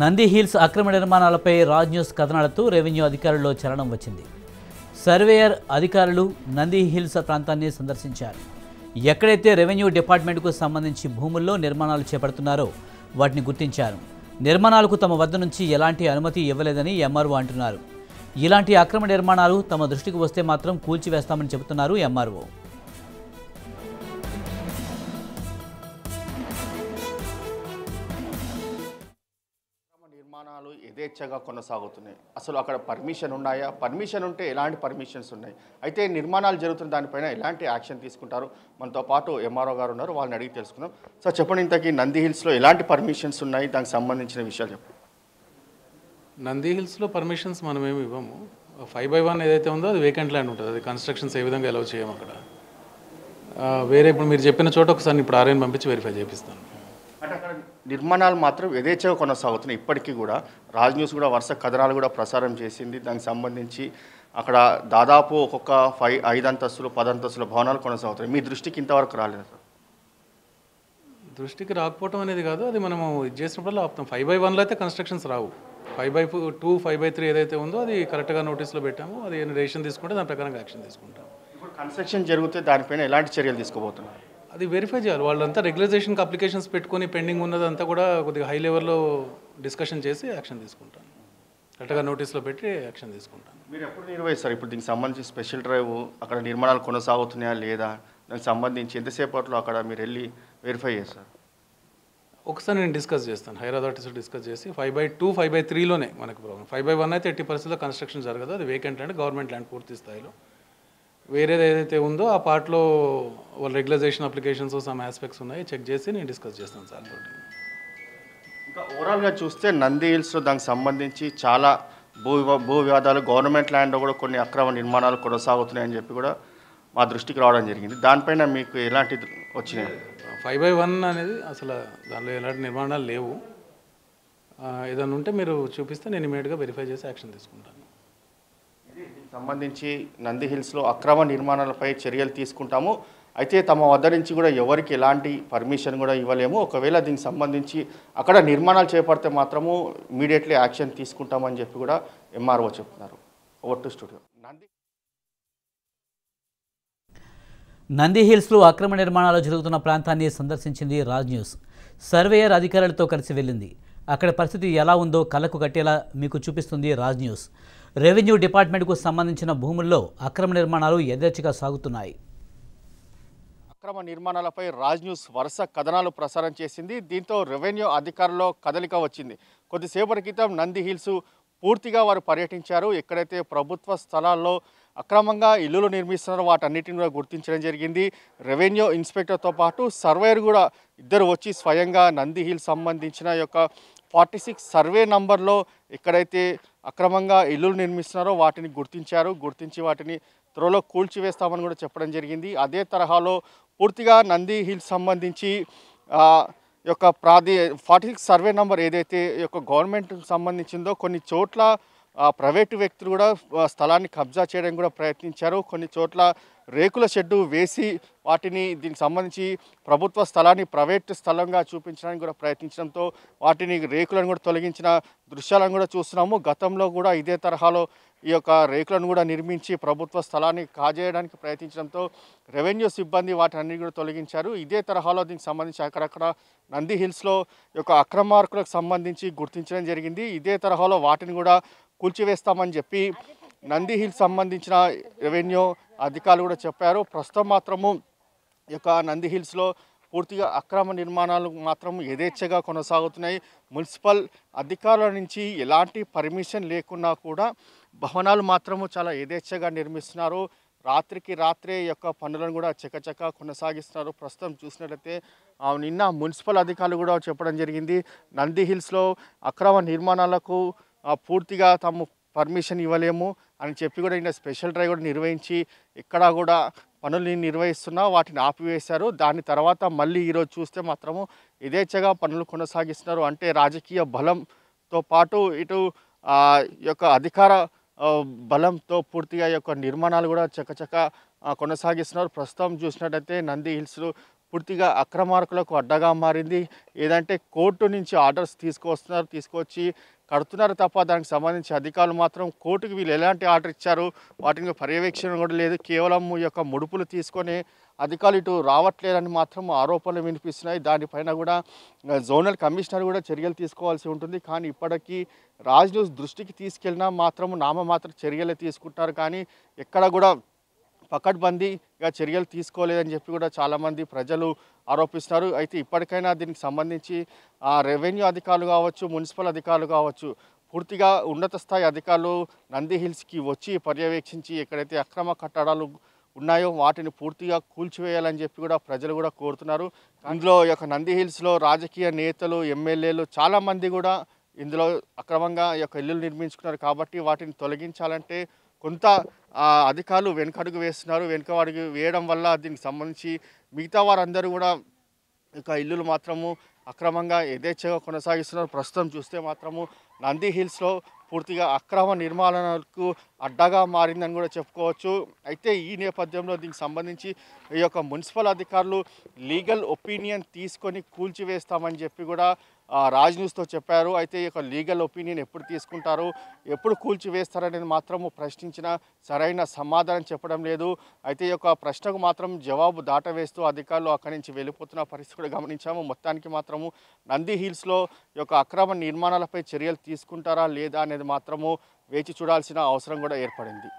Nandi hills అక్రమ నిర్మాణాలపై Raj news కథనాలతో revenue అధికారుల్లో చలనం వచ్చింది సర్వేయర్ అధికారులు నంది హిల్స్ ప్రాంతాన్ని సందర్శించారు ఎక్కడైతే రెవెన్యూ డిపార్ట్మెంట్కు సంబంధించి భూముల్లో నిర్మాణాలు చేపడుతున్నారో వాటిని గుర్తించారు నిర్మాణాలకు తమ వద్ద నుంచి ఎలాంటి అనుమతి ఇవ్వలేదని ఎంఆర్ఓ అంటున్నారు ఇలాంటి అక్రమ నిర్మాణాలు తమ దృష్టికి వస్తే మాత్రం కూల్చివేస్తామని చెబుతున్నారు ఎంఆర్ఓ విధానాలు యథేచ్ఛగా కొనసాగుతున్నాయి అసలు అక్కడ పర్మిషన్ ఉన్నాయా పర్మిషన్ ఉంటే ఎలాంటి పర్మిషన్స్ ఉన్నాయి అయితే నిర్మాణాలు జరుగుతున్న దానిపైన ఎలాంటి యాక్షన్ తీసుకుంటారు మనతో పాటు ఎంఆర్ఓ గారు ఉన్నారు వాళ్ళని అడిగి తెలుసుకున్నాం సార్ చెప్పండి ఇంతకీ నంది హిల్స్లో ఎలాంటి పర్మిషన్స్ ఉన్నాయి దానికి సంబంధించిన విషయాలు చెప్పండి నంది హిల్స్లో పర్మిషన్స్ మనం ఏమి ఇవ్వము ఫైవ్ బై వన్ ఏదైతే ఉందో అది వేకెంట్ ల్యాండ్ ఉంటుంది అది కన్స్ట్రక్షన్స్ ఏ విధంగా అలౌ చేయము అక్కడ వేరే ఇప్పుడు మీరు చెప్పిన చోట ఒకసారి ఇప్పుడు ఆర్ఎన్ పంపించి వెరిఫై చేపిస్తాను నిర్మాణాలు మాత్రం యథేచ్ఛ కొనసాగుతున్నాయి ఇప్పటికీ కూడా రాజ్ న్యూస్ కూడా వరుస కథనాలు కూడా ప్రసారం చేసింది దానికి సంబంధించి అక్కడ దాదాపు ఒక్కొక్క ఫైవ్ ఐదు అంతస్తులు పదంతస్తుల భవనాలు కొనసాగుతున్నాయి మీ దృష్టికి ఇంతవరకు రాలేదు సార్ దృష్టికి రాకపోవటం అనేది కాదు అది మనము ఇది చేసినప్పుడల్లా ఆపుతాం ఫైవ్ బై వన్లో అయితే కన్స్ట్రక్షన్స్ రావు five by two five by three ఏదైతే ఉందో అది కరెక్ట్గా నోటీస్లో పెట్టాము అది రేషన్ తీసుకుంటే దాని ప్రకారం యాక్షన్ తీసుకుంటాం ఇప్పుడు కన్స్ట్రక్షన్ జరిగితే దానిపైన ఎలాంటి చర్యలు తీసుకోబోతున్నారు అది వెరిఫై చేయాలి వాళ్ళంతా రెగ్యులైజేషన్కి అప్లికేషన్స్ పెట్టుకొని పెండింగ్ ఉన్నదంతా కూడా కొద్దిగా హై లెవెల్లో డిస్కషన్ చేసి యాక్షన్ తీసుకుంటాను కరెక్ట్గా నోటీస్లో పెట్టి యాక్షన్ తీసుకుంటాను మీరు ఎప్పుడు నిర్వహిస్తారు ఇప్పుడు దీనికి సంబంధించి స్పెషల్ డ్రైవ్ అక్కడ నిర్మాణాలు కొనసాగుతున్నాయా లేదా దానికి సంబంధించి ఎంతసేపట్లో అక్కడ మీరు వెళ్ళి వెరిఫై చేస్తారు ఒకసారి నేను డిస్కస్ చేస్తాను హైర్ అథారిటీస్లో డిస్కస్ చేసి five by two five by త్రీలోనే మనకు ప్రాబ్లం ఫైవ్ బై వన్ అయితే ఎట్టి పరిస్థితుల్లో కన్స్ట్రక్షన్ జరగదు అది వేకెంట్ ల్యాండ్ గవర్నమెంట్ ల్యాండ్ పూర్తి స్థాయిలో వేరేది ఏదైతే ఉందో ఆ పార్ట్లో వాళ్ళ రెగ్యులైజేషన్ అప్లికేషన్స్ సమ్ ఆస్పెక్ట్స్ ఉన్నాయి చెక్ చేసి నేను డిస్కస్ చేస్తాను సార్ ఇంకా ఓవరాల్గా చూస్తే నంది హిల్స్ దానికి సంబంధించి చాలా భూ భూ వివాదాలు గవర్నమెంట్ ల్యాండ్లో కూడా కొన్ని అక్రమ నిర్మాణాలు కొనసాగుతున్నాయని చెప్పి కూడా మా దృష్టికి రావడం జరిగింది దానిపైన మీకు ఎలాంటి వచ్చినాయి ఫైవ్ బై వన్ అనేది అసలు దానిలో ఎలాంటి నిర్మాణాలు లేవు ఏదైనా ఉంటే మీరు చూపిస్తే నేను ఇమీడియట్గా వెరిఫై చేసి యాక్షన్ తీసుకుంటాను సంబంధించి నంది హిల్స్లో అక్రమ నిర్మాణాలపై చర్యలు తీసుకుంటాము అయితే తమ వద్ద నుంచి కూడా ఎవరికి ఎలాంటి పర్మిషన్ కూడా ఇవ్వలేము ఒకవేళ దీనికి సంబంధించి అక్కడ నిర్మాణాలు చేపడితే మాత్రము ఇమీడియట్లీ యాక్షన్ తీసుకుంటామని చెప్పి కూడా ఎంఆర్ఓ చెప్తున్నారు over to studio Nandi Nandi హిల్స్లో అక్రమ నిర్మాణాలు జరుగుతున్న ప్రాంతాన్ని సందర్శించింది రాజ్ న్యూస్ సర్వేయర్ అధికారులతో కలిసి వెళ్ళింది అక్కడ పరిస్థితి ఎలా ఉందో కళ్ళకు కట్టేలా మీకు చూపిస్తుంది రాజ్ న్యూస్ రెవెన్యూ డిపార్ట్మెంట్కు సంబంధించిన భూముల్లో అక్రమ నిర్మాణాలు ఎదర్చిగా సాగుతున్నాయి అక్రమ నిర్మాణాలపై రాజ్ న్యూస్ వరుస కథనాలు ప్రసారం చేసింది దీంతో రెవెన్యూ అధికారుల్లో కదలిక వచ్చింది కొద్దిసేపటి క్రితం నంది హిల్స్ పూర్తిగా వారు పర్యటించారు ఎక్కడైతే ప్రభుత్వ స్థలాల్లో అక్రమంగా ఇల్లులు నిర్మిస్తున్నారో వాటన్నిటిని కూడా గుర్తించడం జరిగింది రెవెన్యూ ఇన్స్పెక్టర్తో పాటు సర్వేయర్ కూడా ఇద్దరు వచ్చి స్వయంగా నంది హిల్స్ సంబంధించిన యొక్క ఫార్టీ సిక్స్ సర్వే నంబర్లో ఎక్కడైతే అక్రమంగా ఇల్లులు నిర్మిస్తున్నారో వాటిని గుర్తించారు గుర్తించి వాటిని త్వరలో కూల్చివేస్తామని కూడా చెప్పడం జరిగింది అదే తరహాలో పూర్తిగా నంది హిల్స్ సంబంధించి యొక్క ప్రాది ఫార్టీ సిక్స్ సర్వే నంబర్ ఏదైతే యొక్క గవర్నమెంట్కి సంబంధించిందో కొన్ని చోట్ల ప్రైవేటు వ్యక్తులు కూడా స్థలాన్ని కబ్జా చేయడం కూడా ప్రయత్నించారు కొన్ని చోట్ల రేకుల షెడ్డు వేసి వాటిని దీనికి సంబంధించి ప్రభుత్వ స్థలాన్ని ప్రైవేట్ స్థలంగా చూపించడానికి కూడా ప్రయత్నించడంతో వాటిని రేకులను కూడా తొలగించిన దృశ్యాలను కూడా చూస్తున్నాము గతంలో కూడా ఇదే తరహాలో ఈ యొక్క రేకులను కూడా నిర్మించి ప్రభుత్వ స్థలాన్ని కాజేయడానికి ప్రయత్నించడంతో రెవెన్యూ సిబ్బంది వాటిని కూడా తొలగించారు ఇదే తరహాలో దీనికి సంబంధించి అక్కడక్కడ నంది హిల్స్లో యొక్క అక్రమార్కులకు సంబంధించి గుర్తించడం జరిగింది ఇదే తరహాలో వాటిని కూడా కూల్చివేస్తామని చెప్పి నంది హిల్స్ సంబంధించిన రెవెన్యూ అధికారులు కూడా చెప్పారు ప్రస్తుతం మాత్రము ఈ యొక్క నంది హిల్స్లో పూర్తిగా అక్రమ నిర్మాణాలు మాత్రం యథేచ్ఛగా కొనసాగుతున్నాయి మున్సిపల్ అధికారుల నుంచి ఎలాంటి పర్మిషన్ లేకున్నా కూడా భవనాలు మాత్రము చాలా యథేచ్ఛగా నిర్మిస్తున్నారు రాత్రికి రాత్రే యొక్క పనులను కూడా చకచక కొనసాగిస్తున్నారు ప్రస్తుతం చూసినట్లయితే నిన్న మున్సిపల్ అధికారులు కూడా చెప్పడం జరిగింది నంది హిల్స్లో అక్రమ నిర్మాణాలకు పూర్తిగా తాము పర్మిషన్ ఇవ్వలేము అని చెప్పి కూడా ఈయన స్పెషల్ డ్రైవ్ కూడా నిర్వహించి ఎక్కడ కూడా పనుల్ని నిర్వహిస్తున్నా వాటిని ఆపివేశారు దాని తర్వాత మళ్ళీ ఈరోజు చూస్తే మాత్రము యథేచ్ఛగా పనులు కొనసాగిస్తున్నారు అంటే రాజకీయ బలంతో పాటు ఇటు యొక్క అధికార బలంతో పూర్తిగా యొక్క నిర్మాణాలు కూడా చకచక కొనసాగిస్తున్నారు ప్రస్తుతం చూసినట్టయితే నంది హిల్స్లో పూర్తిగా అక్రమార్కులకు అడ్డగా మారింది ఏదంటే కోర్టు నుంచి ఆర్డర్స్ తీసుకొస్తున్నారు తీసుకొచ్చి కడుతున్నారు తప్ప దానికి సంబంధించి అధికారులు మాత్రం కోర్టుకు వీళ్ళు ఎలాంటి ఆర్డర్ ఇచ్చారు వాటిని పర్యవేక్షణ కూడా లేదు కేవలం ఈ యొక్క ముడుపులు తీసుకొని అధికారులు ఇటు రావట్లేదని మాత్రం ఆరోపణలు వినిపిస్తున్నాయి దానిపైన కూడా జోనల్ కమిషనర్ కూడా చర్యలు తీసుకోవాల్సి ఉంటుంది కానీ ఇప్పటికీ రాజ్ న్యూస్ దృష్టికి తీసుకెళ్ళినా మాత్రం నామ మాత్రం చర్యలు తీసుకుంటారు కానీ ఎక్కడ కూడా పకడ్బందీ చర్యలు తీసుకోలేదని చెప్పి కూడా చాలామంది ప్రజలు ఆరోపిస్తున్నారు అయితే ఇప్పటికైనా దీనికి సంబంధించి రెవెన్యూ అధికారులు కావచ్చు మున్సిపల్ అధికారులు కావచ్చు పూర్తిగా ఉన్నత స్థాయి అధికారులు నంది హిల్స్కి వచ్చి పర్యవేక్షించి ఎక్కడైతే అక్రమ కట్టడాలు ఉన్నాయో వాటిని పూర్తిగా కూల్చివేయాలని చెప్పి కూడా ప్రజలు కూడా కోరుతున్నారు అందులో ఈ యొక్క నంది హిల్స్లో రాజకీయ నేతలు ఎమ్మెల్యేలు చాలామంది కూడా ఇందులో అక్రమంగా ఈ యొక్క ఇల్లులు నిర్మించుకున్నారు కాబట్టి వాటిని తొలగించాలంటే కొంత అధికారులు వెనుకడుగు వేస్తున్నారు వెనుక అడుగు వేయడం వల్ల దీనికి సంబంధించి మిగతా వారందరూ కూడా ఇక ఇల్లులు మాత్రము అక్రమంగా యథేచ్ఛగా కొనసాగిస్తున్నారు ప్రస్తుతం చూస్తే మాత్రము నంది హిల్స్లో పూర్తిగా అక్రమ నిర్మాణాలకు అడ్డగా మారిందని కూడా చెప్పుకోవచ్చు అయితే ఈ నేపథ్యంలో దీనికి సంబంధించి ఈ యొక్క మున్సిపల్ అధికారులు లీగల్ ఒపీనియన్ తీసుకొని కూల్చివేస్తామని చెప్పి కూడా రాజ్ న్యూస్తో చెప్పారు అయితే ఈ యొక్క లీగల్ ఒపీనియన్ ఎప్పుడు తీసుకుంటారు ఎప్పుడు కూల్చివేస్తారనేది మాత్రము ప్రశ్నించిన సరైన సమాధానం చెప్పడం లేదు అయితే ఈ యొక్క ప్రశ్నకు మాత్రం జవాబు దాటవేస్తూ అధికారులు అక్కడి నుంచి వెళ్ళిపోతున్న పరిస్థితి కూడా గమనించాము మొత్తానికి మాత్రము నంది హిల్స్లో ఈ యొక్క అక్రమ నిర్మాణాలపై చర్యలు తీసుకుంటారా లేదా అనేది మాత్రము వేచి చూడాల్సిన అవసరం కూడా ఏర్పడింది